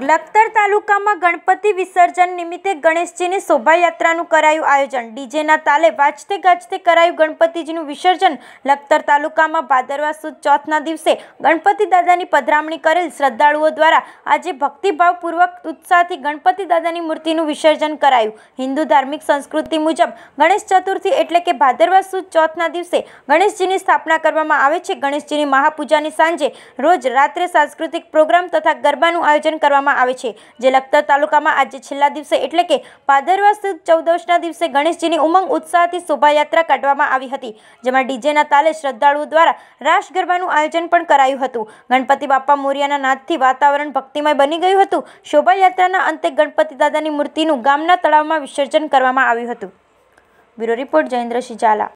લખતર તાલુકામાં ગણપતિ વિસર્જન નિમિત્તે ગણેશજીની શોભાયાત્રાનું કરાયું આયોજન ડીજેના તાલે વાજતે ગાજતે કરાયું ગણપતિજીનું વિસર્જન લખતર તાલુકામાં ભાદરવા સુદ ચોથના દિવસે ગણપતિ દાદાની પધરામણી કરેલ શ્રદ્ધાળુઓ દ્વારા આજે ભક્તિભાવપૂર્વક ઉત્સાહથી ગણપતિ દાદાની મૂર્તિનું વિસર્જન કરાયું હિન્દુ ધાર્મિક સંસ્કૃતિ મુજબ ગણેશ ચતુર્થી એટલે કે ભાદરવા સુદ ચોથના દિવસે ગણેશજીની સ્થાપના કરવામાં આવે છે ગણેશજીની મહાપૂજાની સાંજે રોજ રાત્રે સાંસ્કૃતિક પ્રોગ્રામ તથા ગરબાનું આયોજન કરવામાં ઉજવવામાં આવે છે જે લખતર તાલુકામાં આજે છેલ્લા દિવસે એટલે કે પાદરવા સુદ ચૌદશના દિવસે ગણેશજીની ઉમંગ ઉત્સાહથી શોભાયાત્રા કાઢવામાં આવી હતી જેમાં ડીજેના તાલે શ્રદ્ધાળુઓ દ્વારા રાસ ગરબાનું આયોજન પણ કરાયું હતું ગણપતિ બાપા મોરિયાના નાદથી વાતાવરણ ભક્તિમય બની ગયું હતું શોભાયાત્રાના અંતે ગણપતિ દાદાની મૂર્તિનું ગામના તળાવમાં વિસર્જન કરવામાં આવ્યું હતું બ્યુરો રિપોર્ટ જયેન્દ્ર સિજાલા